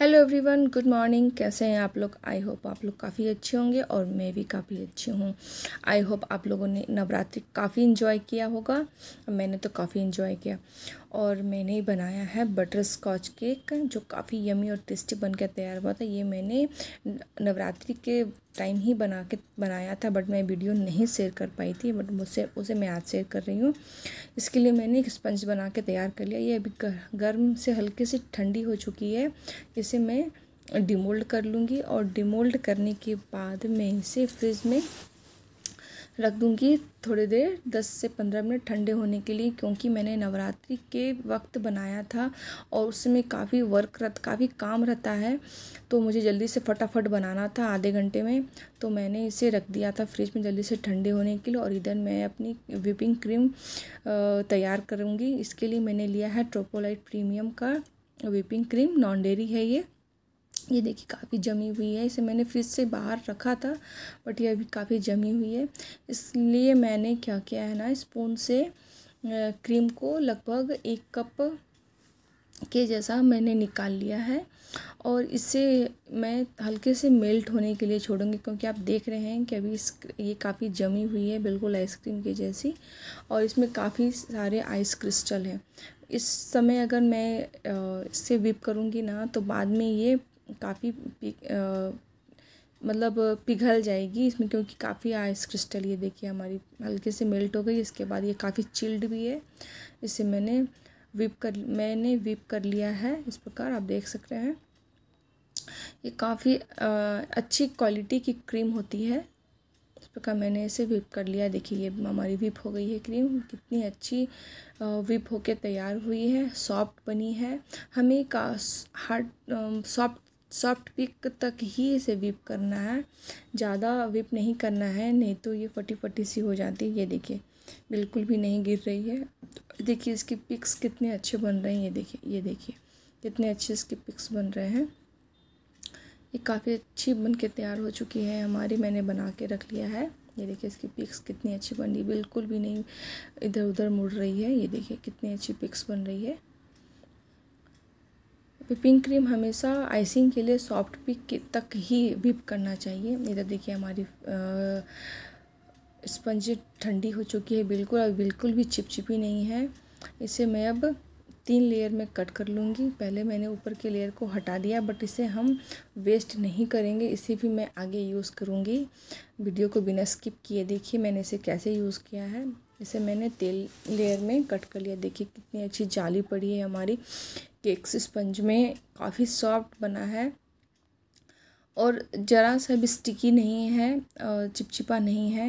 hello everyone good morning कैसे हैं आप लोग आई होप आप लोग काफ़ी अच्छे होंगे और मैं भी काफ़ी अच्छी हूँ आई होप आप लोगों ने नवरात्रि काफ़ी इन्जॉय किया होगा मैंने तो काफ़ी इन्जॉय किया और मैंने बनाया है बटर स्कॉच केक जो काफ़ी यमी और टेस्टी बनकर तैयार हुआ था ये मैंने नवरात्रि के टाइम ही बना के बनाया था बट मैं वीडियो नहीं शेयर कर पाई थी बट मुझसे उसे मैं आज शेयर कर रही हूँ इसके लिए मैंने एक स्पंज बना के तैयार कर लिया ये अभी गर्म से हल्के से ठंडी हो चुकी है इसे मैं डिमोल्ड कर लूँगी और डिमोल्ड करने के बाद मैं इसे फ्रिज में रख दूँगी थोड़ी देर दस से पंद्रह मिनट ठंडे होने के लिए क्योंकि मैंने नवरात्रि के वक्त बनाया था और उसमें काफ़ी वर्क रह काफ़ी काम रहता है तो मुझे जल्दी से फटाफट बनाना था आधे घंटे में तो मैंने इसे रख दिया था फ्रिज में जल्दी से ठंडे होने के लिए और इधर मैं अपनी विपिंग क्रीम तैयार करूँगी इसके लिए मैंने लिया है ट्रोपोलाइट प्रीमियम का विपिंग क्रीम नॉन डेरी है ये ये देखिए काफ़ी जमी हुई है इसे मैंने फ्रिज से बाहर रखा था बट ये अभी काफ़ी जमी हुई है इसलिए मैंने क्या किया है ना स्पून से क्रीम को लगभग एक कप के जैसा मैंने निकाल लिया है और इसे मैं हल्के से मेल्ट होने के लिए छोड़ूंगी क्योंकि आप देख रहे हैं कि अभी इस ये काफ़ी जमी हुई है बिल्कुल आइसक्रीम के जैसी और इसमें काफ़ी सारे आइस क्रिस्टल हैं इस समय अगर मैं इससे विप करूँगी ना तो बाद में ये काफ़ी मतलब पिघल जाएगी इसमें क्योंकि काफ़ी आइस क्रिस्टल ये देखिए हमारी हल्के से मेल्ट हो गई इसके बाद ये काफ़ी चिल्ड भी है इसे मैंने विप कर मैंने विप कर लिया है इस प्रकार आप देख सकते हैं ये काफ़ी अच्छी क्वालिटी की क्रीम होती है इस प्रकार मैंने इसे विप कर लिया देखिए ये हमारी विप हो गई है क्रीम कितनी अच्छी विप होके तैयार हुई है सॉफ्ट बनी है हमें का हार्ड सॉफ्ट सॉफ्ट पिक तक ही इसे विप करना है ज़्यादा विप नहीं करना है नहीं तो ये फटी फटी सी हो जाती है ये देखिए बिल्कुल भी नहीं गिर रही है देखिए इसकी पिक्स कितने अच्छे बन रहे हैं ये देखिए ये देखिए कितने अच्छे इसके पिक्स बन रहे हैं ये काफ़ी अच्छी बन के तैयार हो चुकी है हमारी मैंने बना के रख लिया है ये देखिए इसकी पिक्स कितनी अच्छी बन रही बिल्कुल भी नहीं इधर उधर मुड़ रही है ये देखिए कितनी अच्छी पिक्स बन रही है विपिंग क्रीम हमेशा आइसिंग के लिए सॉफ्ट पिक तक ही विप करना चाहिए इधर देखिए हमारी स्पंज ठंडी हो चुकी है बिल्कुल और बिल्कुल भी चिपचिपी नहीं है इसे मैं अब तीन लेयर में कट कर लूँगी पहले मैंने ऊपर के लेयर को हटा दिया बट इसे हम वेस्ट नहीं करेंगे इसे भी मैं आगे यूज़ करूँगी वीडियो को बिना स्किप किए देखिए मैंने इसे कैसे यूज़ किया है इसे मैंने तेल लेयर में कट कर लिया देखिए कितनी अच्छी जाली पड़ी है हमारी केक्स स्पंज में काफ़ी सॉफ्ट बना है और ज़रा सा भी स्टिकी नहीं है चिपचिपा नहीं है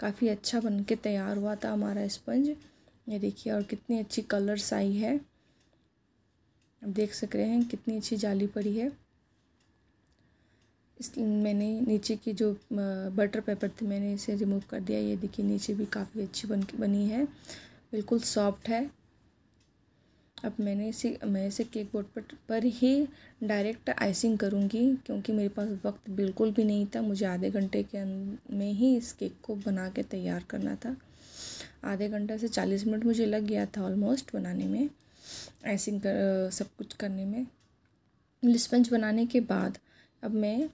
काफ़ी अच्छा बन के तैयार हुआ था हमारा स्पंज ये देखिए और कितनी अच्छी कलर्स आई है आप देख सक रहे हैं कितनी अच्छी जाली पड़ी है इस मैंने नीचे की जो बटर पेपर थी मैंने इसे रिमूव कर दिया ये देखिए नीचे भी काफ़ी अच्छी बन बनी है बिल्कुल सॉफ्ट है अब मैंने इसे मैं इसे केक बोर्ड पर पर ही डायरेक्ट आइसिंग करूँगी क्योंकि मेरे पास वक्त बिल्कुल भी नहीं था मुझे आधे घंटे के में ही इस केक को बना के तैयार करना था आधे घंटे से चालीस मिनट मुझे लग गया था ऑलमोस्ट बनाने में आइसिंग कर सब कुछ करने में लिस्पंज बनाने के बाद अब मैं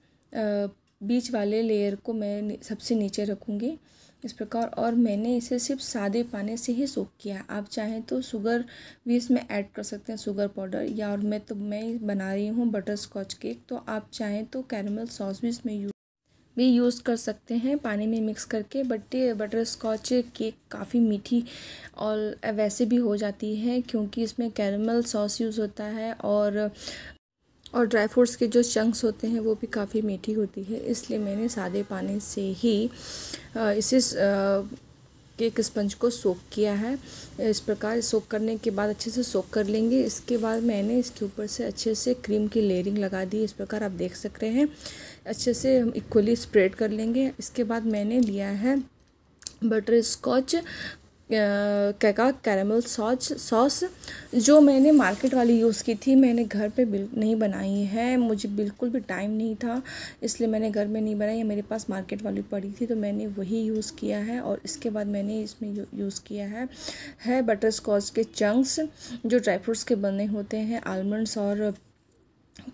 बीच वाले लेयर को मैं सबसे नीचे रखूँगी इस प्रकार और मैंने इसे सिर्फ सादे पानी से ही सोख किया आप चाहें तो शुगर भी इसमें ऐड कर सकते हैं शुगर पाउडर या और मैं तो मैं बना रही हूँ बटर स्कॉच केक तो आप चाहें तो कैरमल सॉस भी इसमें यूज भी यूज़ कर सकते हैं पानी में मिक्स करके बट बटर स्कॉच केक काफ़ी मीठी और वैसे भी हो जाती है क्योंकि इसमें कैरमल सॉस यूज़ होता है और और ड्राई फ्रूट्स के जो चंक्स होते हैं वो भी काफ़ी मीठी होती है इसलिए मैंने सादे पानी से ही इसे केक स्पंज को सोक किया है इस प्रकार सोक करने के बाद अच्छे से सोक कर लेंगे इसके बाद मैंने इसके ऊपर से अच्छे से क्रीम की लेयरिंग लगा दी इस प्रकार आप देख सक रहे हैं अच्छे से हम इक्वली स्प्रेड कर लेंगे इसके बाद मैंने लिया है बटर स्कॉच कैका कैरमल सॉस सॉस जो मैंने मार्केट वाली यूज़ की थी मैंने घर पे बिल नहीं बनाई है मुझे बिल्कुल भी टाइम नहीं था इसलिए मैंने घर में नहीं बनाई मेरे पास मार्केट वाली पड़ी थी तो मैंने वही यूज़ किया है और इसके बाद मैंने इसमें यूज़ किया है है बटर स्कॉच के चंक्स जो ड्राई फ्रूट्स के बने होते हैं आलमंड्स और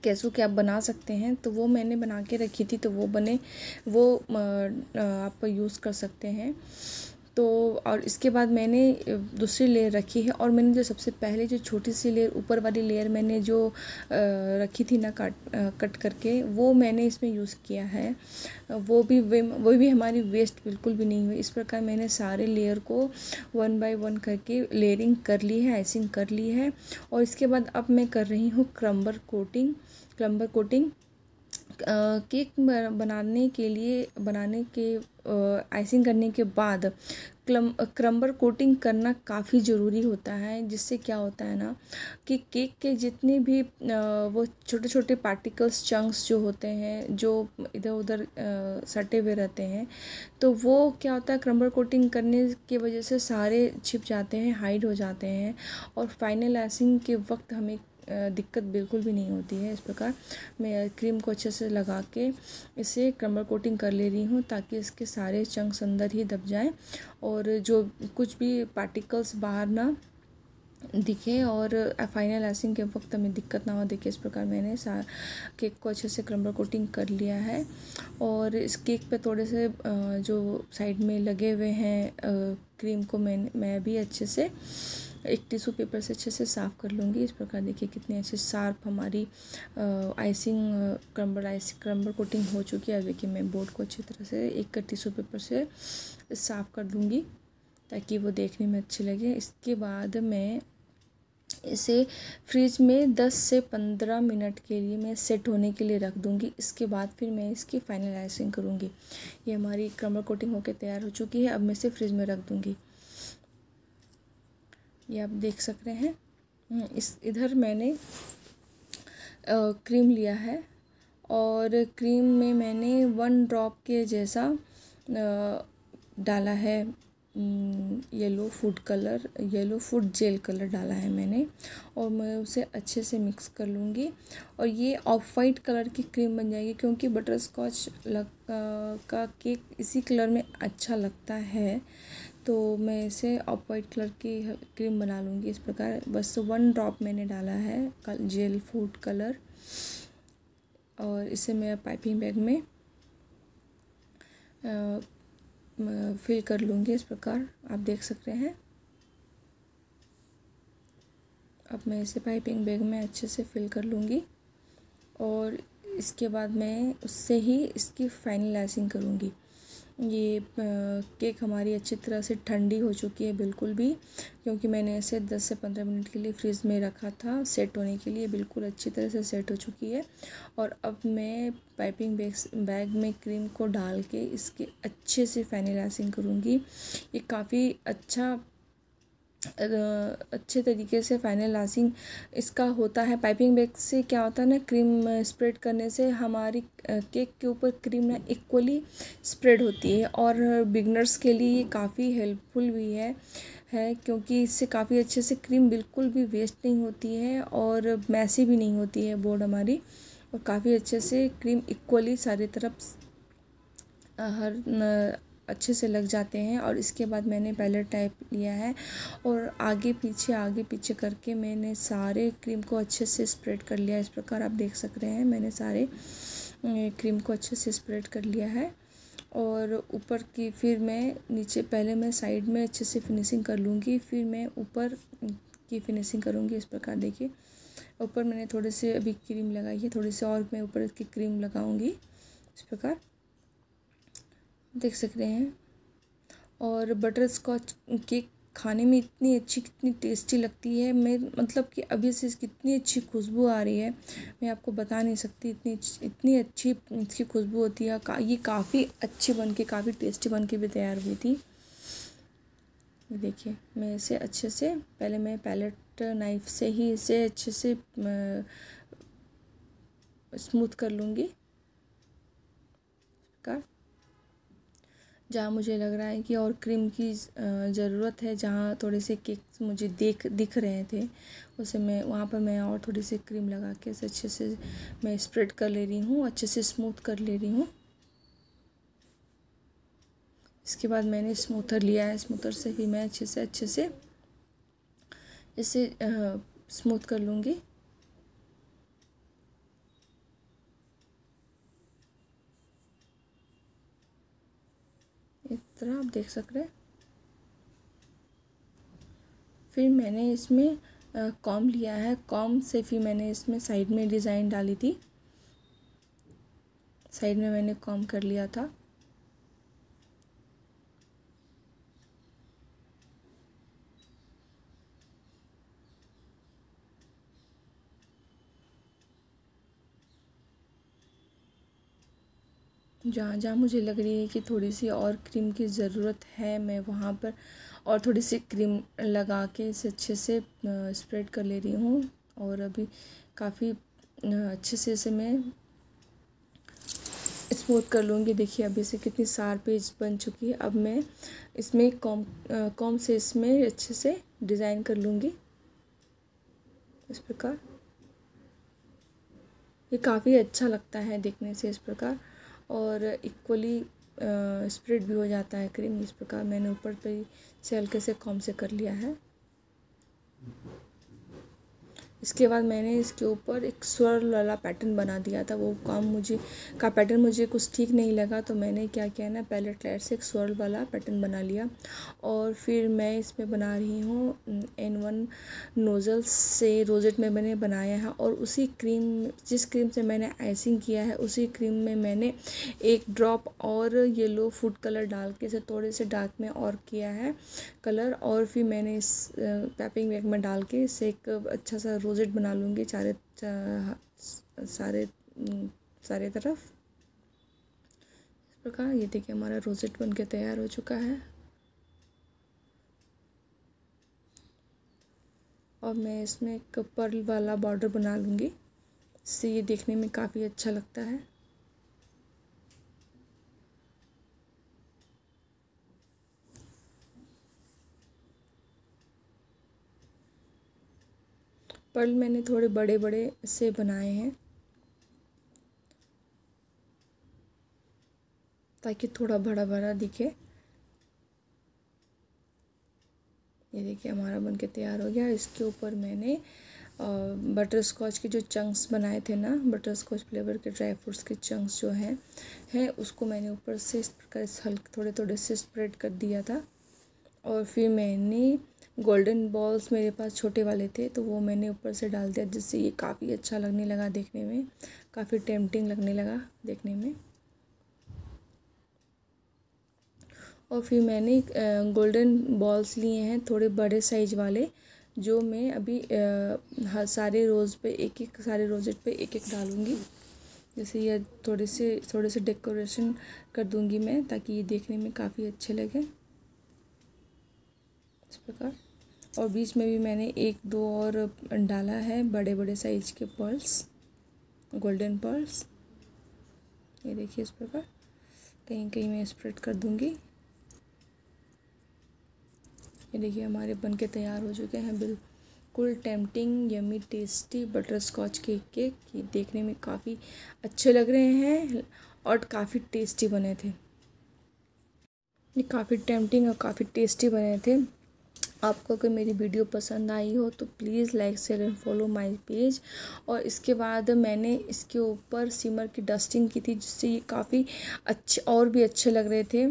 कैसो के आप बना सकते हैं तो वो मैंने बना के रखी थी तो वो बने वो आप यूज़ कर सकते हैं तो और इसके बाद मैंने दूसरी लेयर रखी है और मैंने जो सबसे पहले जो छोटी सी लेयर ऊपर वाली लेयर मैंने जो रखी थी ना काट कट करके वो मैंने इसमें यूज़ किया है वो भी वो भी हमारी वेस्ट बिल्कुल भी नहीं हुई इस प्रकार मैंने सारे लेयर को वन बाय वन करके लेयरिंग कर ली है आइसिंग कर ली है और इसके बाद अब मैं कर रही हूँ crumb coating crumb coating cake बनाने के लिए बनाने के आइसिंग करने के बाद क्लम क्रम्बर कोटिंग करना काफ़ी ज़रूरी होता है जिससे क्या होता है ना कि केक के जितने भी वो छोटे छोटे पार्टिकल्स चंक्स जो होते हैं जो इधर उधर सटे हुए रहते हैं तो वो क्या होता है क्रम्बर कोटिंग करने की वजह से सारे छिप जाते हैं हाइड हो जाते हैं और फाइनल आइसिंग के वक्त हमें दिक्कत बिल्कुल भी नहीं होती है इस प्रकार मैं क्रीम को अच्छे से लगा के इसे क्रम्बर कोटिंग कर ले रही हूँ ताकि इसके सारे चंक्स अंदर ही दब जाएं और जो कुछ भी पार्टिकल्स बाहर ना दिखे और फाइनल आइसिंग के वक्त हमें दिक्कत ना हो देखिए इस प्रकार मैंने सा केक को अच्छे से क्रम्बर कोटिंग कर लिया है और इस केक पे थोड़े से जो साइड में लगे हुए हैं क्रीम को मैं मैं भी अच्छे से एक टिशू पेपर से अच्छे से साफ़ कर लूँगी इस प्रकार देखिए कितनी अच्छी शार्प हमारी icing crumb ice crumb coating हो चुकी है अब देखिए मैं बोर्ड को अच्छी तरह से एक टिशू पेपर से साफ़ कर लूँगी ताकि वो देखने में अच्छी लगे इसके बाद मैं इसे फ्रिज में 10 से 15 मिनट के लिए मैं सेट होने के लिए रख दूंगी इसके बाद फिर मैं इसकी फाइनल आइसिंग करूंगी ये हमारी क्रमर कोटिंग होकर तैयार हो चुकी है अब मैं इसे फ्रिज में रख दूंगी ये आप देख सक रहे हैं हम्म, इस इधर मैंने क्रीम लिया है और क्रीम में मैंने वन ड्रॉप के जैसा डाला है yellow food colour yellow food gel colour डाला है मैंने और मैं उसे अच्छे से मिक्स कर लूँगी और ये ऑफ वाइट कलर की क्रीम बन जाएगी क्योंकि बटर स्कॉच लग का केक इसी कलर में अच्छा लगता है तो मैं इसे ऑफ वाइट कलर की क्रीम बना लूँगी इस प्रकार बस वन ड्रॉप मैंने डाला है जेल फूड कलर और इसे मैं पाइपिंग बैग में फिल कर लूँगी इस प्रकार आप देख सकते हैं अब मैं इसे पाइपिंग बैग में अच्छे से फिल कर लूँगी और इसके बाद मैं उससे ही इसकी फाइनलाइजिंग करूँगी ये केक हमारी अच्छी तरह से ठंडी हो चुकी है बिल्कुल भी क्योंकि मैंने इसे 10 से 15 मिनट के लिए फ्रिज में रखा था सेट होने के लिए बिल्कुल अच्छी तरह से सेट हो चुकी है और अब मैं पाइपिंग बैग बैग में क्रीम को डाल के इसके अच्छे से फैनिलाइसिंग करूँगी ये काफ़ी अच्छा अच्छे तरीके से फाइनल लासिंग इसका होता है पाइपिंग बैग से क्या होता है ना क्रीम स्प्रेड करने से हमारी केक के ऊपर क्रीम ना इक्वली स्प्रेड होती है और बिगनर्स के लिए ये काफ़ी हेल्पफुल भी है है क्योंकि इससे काफ़ी अच्छे से क्रीम बिल्कुल भी वेस्ट नहीं होती है और मैसी भी नहीं होती है बोर्ड हमारी और काफ़ी अच्छे से क्रीम इक्वली सारी तरफ हर अच्छे से लग जाते हैं और इसके बाद मैंने पैलेट टाइप लिया है और आगे पीछे आगे पीछे करके मैंने सारे क्रीम को अच्छे से स्प्रेड कर लिया इस प्रकार आप देख सक रहे हैं मैंने सारे क्रीम को अच्छे से स्प्रेड कर लिया है और ऊपर की फिर मैं नीचे पहले मैं साइड में अच्छे से फिनिशिंग कर लूँगी फिर मैं ऊपर की फिनिशिंग करूँगी इस प्रकार देखिए ऊपर मैंने थोड़े से अभी क्रीम लगाई है थोड़ी से और मैं ऊपर की क्रीम लगाऊँगी इस प्रकार देख सकते हैं और बटर स्कॉच केक खाने में इतनी अच्छी कितनी टेस्टी लगती है मैं मतलब कि अभी से इसकी इतनी अच्छी खुशबू आ रही है मैं आपको बता नहीं सकती इतनी इतनी अच्छी इसकी खुशबू होती है का, ये काफ़ी अच्छी बन के काफ़ी टेस्टी बन के भी तैयार हुई थी ये देखिए मैं इसे अच्छे से पहले मैं पैलेट नाइफ से ही इसे अच्छे से स्मूथ कर लूँगी का जहाँ मुझे लग रहा है कि और क्रीम की ज़रूरत है जहाँ थोड़े से केक्स मुझे देख दिख रहे थे उसे मैं वहाँ पर मैं और थोड़ी सी क्रीम लगा के उसे अच्छे से मैं स्प्रेड कर ले रही हूँ अच्छे से स्मूथ कर ले रही हूँ इसके बाद मैंने स्मूथर लिया है स्मूथर से ही मैं अच्छे से अच्छे से इसे स्मूथ कर लूँगी इस तरह आप देख सक रहे फिर मैंने इसमें कॉम लिया है कॉम से फिर मैंने इसमें साइड में डिज़ाइन डाली थी साइड में मैंने कॉम कर लिया था जहाँ जहाँ मुझे लग रही है कि थोड़ी सी और क्रीम की ज़रूरत है मैं वहाँ पर और थोड़ी सी क्रीम लगा के इसे अच्छे से स्प्रेड कर ले रही हूँ और अभी काफ़ी अच्छे से इसे मैं स्मूथ कर लूँगी देखिए अभी से कितनी सार पेज बन चुकी है अब मैं इसमें कॉम कॉम से इसमें अच्छे से डिज़ाइन कर लूँगी इस प्रकार ये काफ़ी अच्छा लगता है देखने से इस प्रकार और इक्वली स्प्रेड भी हो जाता है क्रीम इस प्रकार मैंने ऊपर ही से हल्के से कॉम से कर लिया है इसके बाद मैंने इसके ऊपर एक स्वर वाला पैटर्न बना दिया था वो काम मुझे का पैटर्न मुझे कुछ ठीक नहीं लगा तो मैंने क्या किया ना पैलेट लाइट से एक स्वर वाला पैटर्न बना लिया और फिर मैं इसमें बना रही हूँ एन वन नोज़ल से रोजेट में मैंने बनाया है और उसी क्रीम जिस क्रीम से मैंने आइसिंग किया है उसी क्रीम में मैंने एक ड्रॉप और येलो फूड कलर डाल के इसे थोड़े से डार्क में और किया है कलर और फिर मैंने इस पैपिंग बैग में डाल के इसे एक अच्छा सा अपोजिट बना लूँगी चारे सारे सारे तरफ इस प्रकार ये देखिए हमारा रोजेट बन के तैयार हो चुका है और मैं इसमें एक पर्ल वाला बॉर्डर बना लूँगी इससे ये देखने में काफ़ी अच्छा लगता है पर्ल मैंने थोड़े बड़े बड़े से बनाए हैं ताकि थोड़ा बड़ा बड़ा दिखे ये देखिए हमारा बन के तैयार हो गया इसके ऊपर मैंने बटर स्कॉच के जो चंक्स बनाए थे ना बटर स्कॉच फ्लेवर के ड्राई फ्रूट्स के चंक्स जो हैं हैं उसको मैंने ऊपर से इस प्रकार हल्के थोड़े थोड़े से स्प्रेड कर दिया था और फिर मैंने गोल्डन बॉल्स मेरे पास छोटे वाले थे तो वो मैंने ऊपर से डाल दिया जिससे ये काफ़ी अच्छा लगने लगा देखने में काफ़ी टेम्पटिंग लगने लगा देखने में और फिर मैंने गोल्डन बॉल्स लिए हैं थोड़े बड़े साइज वाले जो मैं अभी हर सारे रोज़ पे एक एक सारे रोजेट पे एक एक डालूँगी जैसे ये थोड़े से थोड़े से डेकोरेशन कर दूँगी मैं ताकि ये देखने में काफ़ी अच्छे लगे इस प्रकार और बीच में भी मैंने एक दो और डाला है बड़े बड़े साइज के पर्ल्स गोल्डन पर्ल्स ये देखिए इस प्रकार कहीं कहीं मैं स्प्रेड कर दूँगी ये देखिए हमारे बन के तैयार हो चुके हैं बिल्कुल tempting yummy tasty butterscotch cake cake ये देखने में काफ़ी अच्छे लग रहे हैं और काफ़ी टेस्टी बने थे ये काफ़ी टेम्पटिंग और काफ़ी टेस्टी बने थे आपको अगर मेरी वीडियो पसंद आई हो तो please like share and follow my page और इसके बाद मैंने इसके ऊपर सिमर की डस्टिंग की थी जिससे ये काफ़ी अच्छे और भी अच्छे लग रहे थे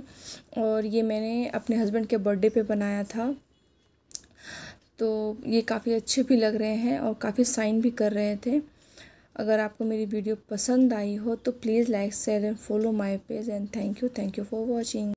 और ये मैंने अपने हस्बैंड के बर्थडे पे बनाया था तो ये काफ़ी अच्छे भी लग रहे हैं और काफ़ी साइन भी कर रहे थे अगर आपको मेरी वीडियो पसंद आई हो तो please like share and follow my page and thank you thank you for watching